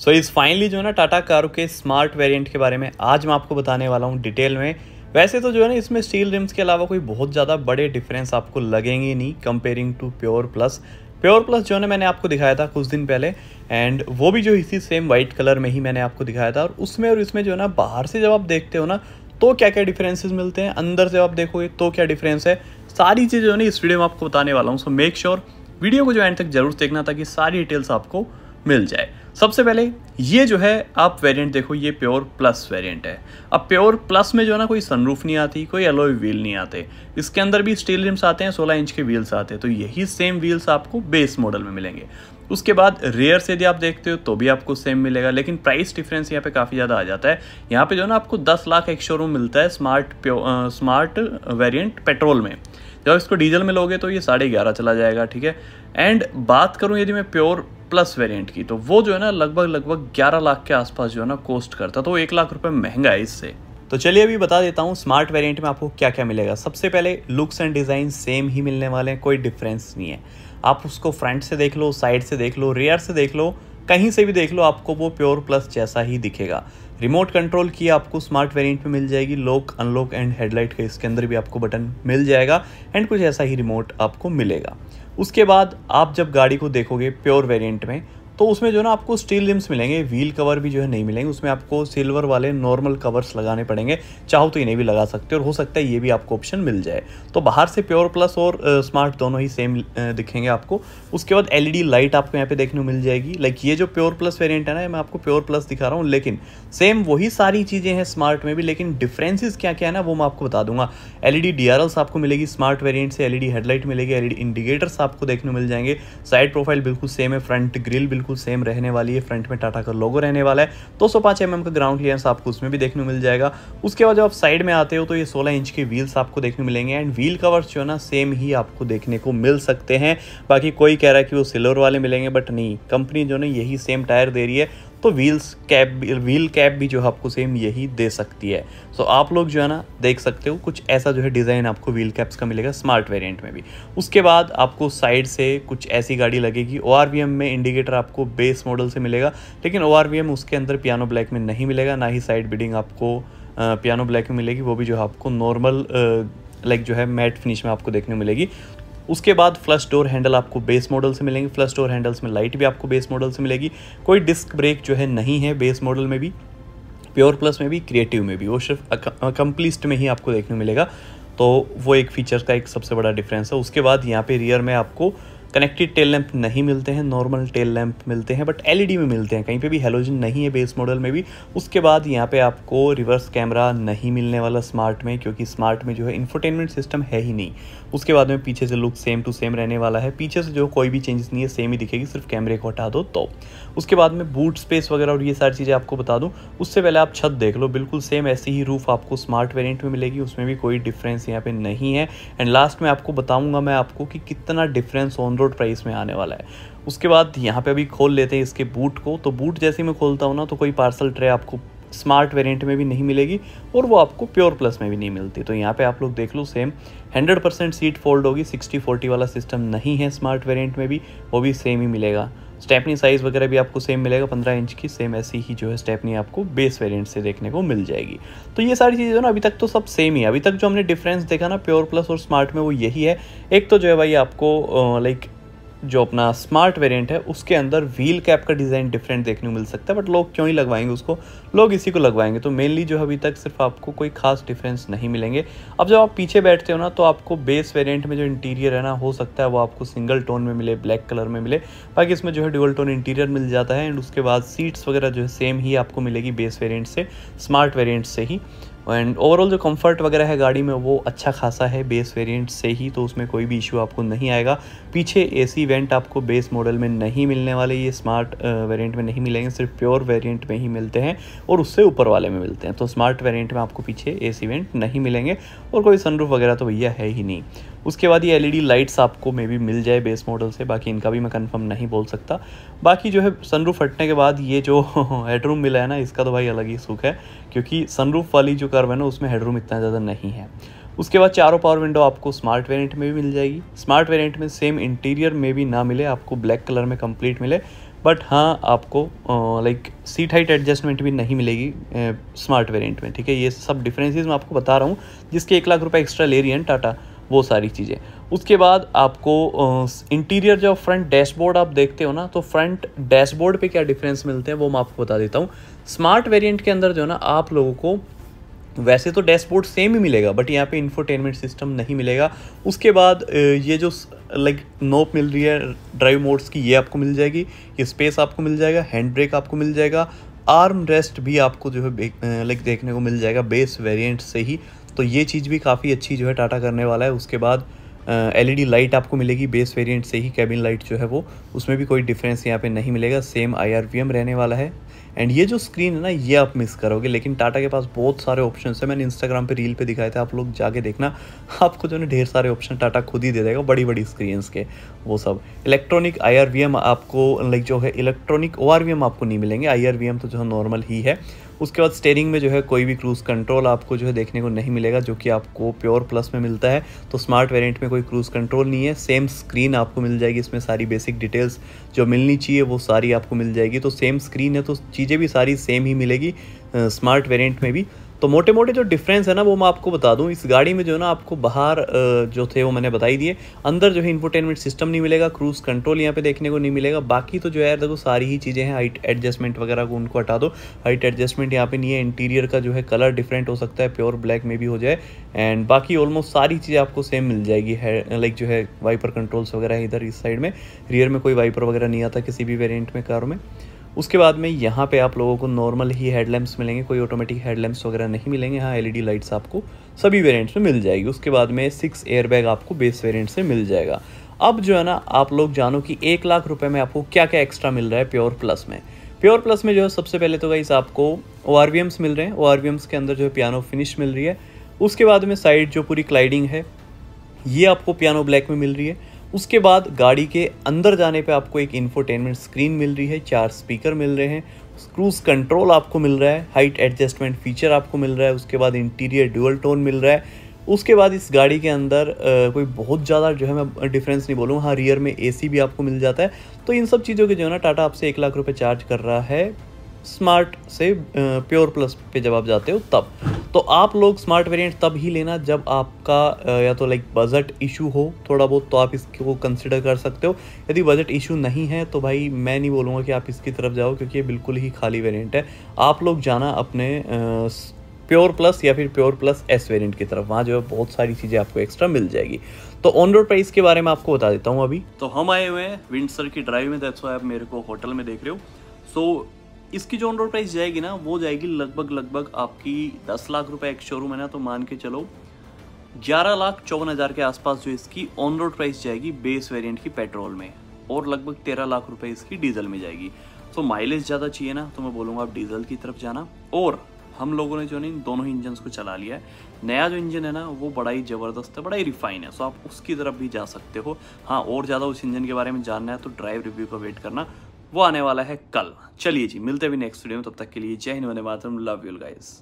सो इस फाइनली जो है ना टाटा कारो के स्मार्ट वेरिएंट के बारे में आज मैं आपको बताने वाला हूँ डिटेल में वैसे तो जो है ना इसमें स्टील रिम्स के अलावा कोई बहुत ज़्यादा बड़े डिफरेंस आपको लगेंगे नहीं comparing to pure plus pure plus जो है मैंने आपको दिखाया था कुछ दिन पहले एंड वो भी जो इसी सेम वाइट कलर में ही मैंने आपको दिखाया था और उसमें और इसमें जो है ना बाहर से जब आप देखते हो ना तो क्या क्या डिफरेंसेस मिलते हैं अंदर से आप देखोगे तो क्या डिफरेंस है सारी चीज़ जो है ना इस वीडियो में आपको बताने वाला हूँ सो मेक श्योर वीडियो को जो एंड तक जरूर देखना ताकि सारी डिटेल्स आपको मिल जाए सबसे पहले ये जो है आप वेरिएंट देखो ये प्योर प्लस वेरिएंट है अब प्योर प्लस में जो है ना कोई सनरूफ नहीं आती कोई एलोय व्हील नहीं आते इसके अंदर भी स्टील रिम्स आते हैं 16 इंच के व्हील्स आते हैं तो यही सेम व्हील्स आपको बेस मॉडल में मिलेंगे उसके बाद रेयर से यदि आप देखते हो तो भी आपको सेम मिलेगा लेकिन प्राइस डिफरेंस यहाँ पे काफ़ी ज़्यादा आ जाता है यहाँ पे जो है ना आपको 10 लाख एक शोरूम मिलता है smart uh, smart variant petrol में जब इसको डीजल में लोगे तो ये साढ़े ग्यारह चला जाएगा ठीक है एंड बात करूँ यदि मैं प्योर प्लस वेरिएंट की तो वो जो है ना लगभग लगभग 11 लाख के आसपास जो है ना कोस्ट करता तो एक लाख रुपए महंगा है इससे तो चलिए अभी बता देता हूँ स्मार्ट वेरिएंट में आपको क्या क्या मिलेगा सबसे पहले लुक्स एंड डिज़ाइन सेम ही मिलने वाले हैं कोई डिफरेंस नहीं है आप उसको फ्रंट से देख लो साइड से देख लो रेयर से देख लो कहीं से भी देख लो आपको वो प्योर प्लस जैसा ही दिखेगा रिमोट कंट्रोल की आपको स्मार्ट वेरिएंट में मिल जाएगी लॉक अनलॉक एंड हेडलाइट के इसके अंदर भी आपको बटन मिल जाएगा एंड कुछ ऐसा ही रिमोट आपको मिलेगा उसके बाद आप जब गाड़ी को देखोगे प्योर वेरिएंट में तो उसमें जो है ना आपको स्टील रिम्स मिलेंगे व्हील कवर भी जो है नहीं मिलेंगे उसमें आपको सिल्वर वाले नॉर्मल कवर्स लगाने पड़ेंगे चाहो तो इन्हें भी लगा सकते हो और हो सकता है ये भी आपको ऑप्शन मिल जाए तो बाहर से प्योर प्लस और स्मार्ट दोनों ही सेम दिखेंगे आपको उसके बाद एलईडी लाइट आपको यहाँ पे देखने को मिल जाएगी लाइक ये जो प्योर प्लस वेरियंट है ना मैं आपको प्योर प्लस दिखा रहा हूँ लेकिन सेम वही सारी चीज़ें हैं स्मार्ट में भी लेकिन डिफरेंसेस क्या क्या है ना वो मैं आपको बता दूंगा एल ई आपको मिलेगी स्मार्ट वेरियंट से एल हेडलाइट मिलेगी एल इंडिकेटर्स आपको देखने मिल जाएंगे साइड प्रोफाइल बिल्कुल सेम है फ्रंट ग्रिल बिल्कुल बिल्कुल सेम रहने वाली है फ्रंट में टाटा का लोगो रहने वाला है दो सौ पाँच एम का ग्राउंड क्लियरेंस आपको उसमें भी देखने मिल जाएगा उसके बाद जब आप साइड में आते हो तो ये सोलह इंच के व्हील्स आपको देखने मिलेंगे एंड व्हील कवर्स जो है ना सेम ही आपको देखने को मिल सकते हैं बाकी कोई कह रहा है कि वो सिल्वर वाले मिलेंगे बट नहीं कंपनी जो है यही सेम टायर दे रही है तो व्हील्स कैप व्हील कैप भी जो है आपको सेम यही दे सकती है सो so, आप लोग जो है ना देख सकते हो कुछ ऐसा जो है डिज़ाइन आपको व्हील कैप्स का मिलेगा स्मार्ट वेरिएंट में भी उसके बाद आपको साइड से कुछ ऐसी गाड़ी लगेगी ओ में इंडिकेटर आपको बेस मॉडल से मिलेगा लेकिन ओ उसके अंदर पियानो ब्लैक में नहीं मिलेगा ना ही साइड बिडिंग आपको पियानो ब्लैक में मिलेगी वो भी जो है आपको नॉर्मल लाइक जो है मैट फिनिश में आपको देखने मिलेगी उसके बाद फ्लश डोर हैंडल आपको बेस मॉडल से मिलेंगे फ्लश डोर हैंडल्स में लाइट भी आपको बेस मॉडल से मिलेगी कोई डिस्क ब्रेक जो है नहीं है बेस मॉडल में भी प्योर प्लस में भी क्रिएटिव में भी वो सिर्फ अकम्प्लिस्ट में ही आपको देखने मिलेगा तो वो एक फीचर का एक सबसे बड़ा डिफरेंस है उसके बाद यहाँ पे रियर में आपको कनेक्टेड टेल लैंप नहीं मिलते हैं नॉर्मल टेल लैंप मिलते हैं बट एलईडी में मिलते हैं कहीं पे भी हेलोजन नहीं है बेस मॉडल में भी उसके बाद यहाँ पे आपको रिवर्स कैमरा नहीं मिलने वाला स्मार्ट में क्योंकि स्मार्ट में जो है इन्फोटेनमेंट सिस्टम है ही नहीं उसके बाद में पीछे से लुक सेम टू सेम रहने वाला है पीछे से जो कोई भी चेंजेस नहीं है सेम ही दिखेगी सिर्फ कैमरे को हटा दो तो उसके बाद में बूट स्पेस वगैरह और ये सारी चीज़ें आपको बता दूँ उससे पहले आप छत देख लो बिल्कुल सेम ऐसी ही रूफ आपको स्मार्ट वेरियंट में मिलेगी उसमें भी कोई डिफरेंस यहाँ पे नहीं है एंड लास्ट में आपको बताऊँगा मैं आपको कि कितना difference on road crore price में आने वाला है उसके बाद यहाँ पे अभी खोल लेते हैं इसके बूट को तो बूट जैसे मैं खोलता हूँ ना तो कोई पार्सल ट्रे आपको स्मार्ट वेरिएंट में भी नहीं मिलेगी और वो आपको प्योर प्लस में भी नहीं मिलती तो यहाँ पे आप लोग देख लो सेम 100 परसेंट सीट फोल्ड होगी 60 40 वाला सिस्टम नहीं है स्मार्ट वेरिएंट में भी वो भी सेम ही मिलेगा स्टेपनी साइज़ वगैरह भी आपको सेम मिलेगा 15 इंच की सेम ऐसी ही जो है स्टेपनी आपको बेस वेरिएंट से देखने को मिल जाएगी तो ये सारी चीज़ें ना अभी तक तो सब सेम ही है अभी तक जो हमने डिफरेंस देखा ना प्योर प्लस और स्मार्ट में वो यही है एक तो जो है भाई आपको लाइक जो अपना स्मार्ट वेरिएंट है उसके अंदर व्हील कैप का डिज़ाइन डिफरेंट देखने को मिल सकता है बट लोग क्यों ही लगवाएंगे उसको लोग इसी को लगवाएंगे तो मेनली जो अभी तक सिर्फ आपको कोई खास डिफरेंस नहीं मिलेंगे अब जब आप पीछे बैठते हो ना तो आपको बेस वेरियंट में जो इंटीरियर है ना हो सकता है वो आपको सिंगल टोन में मिले ब्लैक कलर में मिले बाकी इसमें जो है डुअल टोन इंटीरियर मिल जाता है एंड उसके बाद सीट्स वगैरह जो है सेम ही आपको मिलेगी बेस वेरियंट से स्मार्ट वेरियंट से ही एंड ओवरऑल जो कंफर्ट वगैरह है गाड़ी में वो अच्छा खासा है बेस वेरिएंट से ही तो उसमें कोई भी इशू आपको नहीं आएगा पीछे एसी वेंट आपको बेस मॉडल में नहीं मिलने वाले ये स्मार्ट वेरिएंट में नहीं मिलेंगे सिर्फ प्योर वेरिएंट में ही मिलते हैं और उससे ऊपर वाले में मिलते हैं तो स्मार्ट वेरिएंट में आपको पीछे ए वेंट नहीं मिलेंगे और कोई सनरूफ वगैरह तो भैया है ही नहीं उसके बाद ये एल लाइट्स e आपको मे बी मिल जाए बेस मॉडल से बाकी इनका भी मैं कन्फर्म नहीं बोल सकता बाकी जो है सनरूफ हटने के बाद ये जो हेडरूम मिला है ना इसका तो भाई अलग ही सुख है क्योंकि सनरूफ वाली जो कर्व है ना उसमें हेडरूम इतना ज़्यादा नहीं है उसके बाद चारों पावर विंडो आपको स्मार्ट वेरिएंट में भी मिल जाएगी स्मार्ट वेरिएंट में सेम इंटीरियर में भी ना मिले आपको ब्लैक कलर में कंप्लीट मिले बट हाँ आपको लाइक सीट हाइट एडजस्टमेंट भी नहीं मिलेगी स्मार्ट वेरिएंट में ठीक है ये सब डिफरेंसेस मैं आपको बता रहा हूँ जिसके एक लाख रुपये एक्स्ट्रा ले रही है टाटा वो सारी चीज़ें उसके बाद आपको इंटीरियर जब फ्रंट डैशबोर्ड आप देखते हो ना तो फ्रंट डैशबोर्ड पे क्या डिफरेंस मिलते हैं वो मैं आपको बता देता हूँ स्मार्ट वेरिएंट के अंदर जो है ना आप लोगों को वैसे तो डैशबोर्ड सेम ही मिलेगा बट यहाँ पे इन्फोटेनमेंट सिस्टम नहीं मिलेगा उसके बाद ये जो लाइक नोप मिल रही है ड्राइव मोड्स की ये आपको मिल जाएगी ये स्पेस आपको मिल जाएगा हैंड ब्रेक आपको मिल जाएगा आर्म रेस्ट भी आपको जो है लाइक देखने को मिल जाएगा बेस वेरिएंट से ही तो ये चीज़ भी काफ़ी अच्छी जो है टाटा करने वाला है उसके बाद एल ई लाइट आपको मिलेगी बेस वेरिएंट से ही कैबिन लाइट जो है वो उसमें भी कोई डिफरेंस यहाँ पे नहीं मिलेगा सेम आई रहने वाला है एंड ये जो स्क्रीन है ना ये आप मिस करोगे लेकिन टाटा के पास बहुत सारे ऑप्शन है मैंने इंस्टाग्राम पे रील पे दिखाए थे आप लोग जाके देखना आपको जो है ढेर सारे ऑप्शन टाटा खुद ही दे देगा बड़ी बड़ी स्क्रीनस के वो सब इलेक्ट्रॉनिक आई आपको लाइक जो है इलेक्ट्रॉनिक ओ आपको नहीं मिलेंगे आई तो जो है नॉर्मल ही है उसके बाद स्टेयरिंग में जो है कोई भी क्रूज़ कंट्रोल आपको जो है देखने को नहीं मिलेगा जो कि आपको प्योर प्लस में मिलता है तो स्मार्ट वेरियंट में कोई क्रूज़ कंट्रोल नहीं है सेम स्क्रीन आपको मिल जाएगी इसमें सारी बेसिक डिटेल्स जो मिलनी चाहिए वो सारी आपको मिल जाएगी तो सेम स्क्रीन है तो चीज़ें भी सारी सेम ही मिलेगी स्मार्ट वेरियंट में भी तो मोटे मोटे जो डिफरेंस है ना वो मैं आपको बता दूं इस गाड़ी में जो है ना आपको बाहर जो थे वो मैंने बताई दिए अंदर जो है इन्फोटेनमेंट सिस्टम नहीं मिलेगा क्रूज़ कंट्रोल यहाँ पे देखने को नहीं मिलेगा बाकी तो जो है देखो सारी ही चीज़ें हैं हाइट एडजस्टमेंट वगैरह को उनको हटा दो हाइट एडजस्टमेंट यहाँ पे नहीं है इंटीरियर का जो है कलर डिफरेंट हो सकता है प्योर ब्लैक में भी हो जाए एंड बाकी ऑलमोस्ट सारी चीज़ें आपको सेम मिल जाएगी है लाइक जो है वाइपर कंट्रोल्स वगैरह इधर इस साइड में रियर में कोई वाइपर वगैरह नहीं आता किसी भी वेरियंट में कार में उसके बाद में यहाँ पे आप लोगों को नॉर्मल ही हेडलैम्प्स मिलेंगे कोई ऑटोमेटिक हेडलैम्प्स वगैरह नहीं मिलेंगे हाँ एलईडी लाइट्स आपको सभी वेरिएंट्स में मिल जाएगी उसके बाद में सिक्स एयरबैग आपको बेस वेरिएंट से मिल जाएगा अब जो है ना आप लोग जानो कि एक लाख रुपये में आपको क्या क्या एक्स्ट्रा मिल रहा है प्योर प्लस में प्योर प्लस में जो है सबसे पहले तो गाइस आपको ओ मिल रहे हैं ओ के अंदर जो है पियानो फिनिश मिल रही है उसके बाद में साइड जो पूरी क्लाइडिंग है ये आपको पियानो ब्लैक में मिल रही है उसके बाद गाड़ी के अंदर जाने पे आपको एक इन्फोटेनमेंट स्क्रीन मिल रही है चार स्पीकर मिल रहे हैं क्रूज कंट्रोल आपको मिल रहा है हाइट एडजस्टमेंट फीचर आपको मिल रहा है उसके बाद इंटीरियर ड्यूअल टोन मिल रहा है उसके बाद इस गाड़ी के अंदर आ, कोई बहुत ज़्यादा जो है मैं डिफरेंस नहीं बोलूँ हाँ रियर में एसी भी आपको मिल जाता है तो इन सब चीज़ों के जो है ना टाटा आपसे एक लाख रुपये चार्ज कर रहा है स्मार्ट से प्योर प्लस पे जब आप जाते हो तब तो आप लोग स्मार्ट वेरिएंट तब ही लेना जब आपका या तो लाइक बजट इशू हो थोड़ा बहुत तो आप इसको कंसिडर कर सकते हो यदि बजट इशू नहीं है तो भाई मैं नहीं बोलूँगा कि आप इसकी तरफ जाओ क्योंकि ये बिल्कुल ही खाली वेरियंट है आप लोग जाना अपने प्योर प्लस या फिर प्योर प्लस एस वेरिएंट की तरफ वहाँ जो है बहुत सारी चीज़ें आपको एक्स्ट्रा मिल जाएगी तो ऑन रोड प्राइस के बारे में आपको बता देता हूँ अभी तो हम आए हुए हैं विंडसर की ड्राइव में दैट्स आप मेरे को होटल में देख रहे हो सो so, इसकी जो ऑन रोड प्राइस जाएगी ना वो जाएगी लगभग लगभग आपकी दस लाख रुपए एक शोरूम है ना तो मान के चलो ग्यारह लाख चौवन हज़ार के आसपास जो इसकी ऑन रोड प्राइस जाएगी बेस वेरिएंट की पेट्रोल में और लगभग तेरह लाख रुपए इसकी डीजल में जाएगी तो माइलेज ज़्यादा चाहिए ना तो मैं बोलूँगा आप डीजल की तरफ जाना और हम लोगों ने जो है इन दोनों इंजन को चला लिया है नया जो इंजन है ना वो बड़ा ही ज़बरदस्त है बड़ा ही रिफाइन है सो आप उसकी तरफ भी जा सकते हो हाँ और ज़्यादा उस इंजन के बारे में जानना है तो ड्राइव रिव्यू का वेट करना वो आने वाला है कल चलिए जी मिलते भी नेक्स्ट वीडियो में तब तक के लिए जय हिंद वंदे मातरम लव यूल गाइस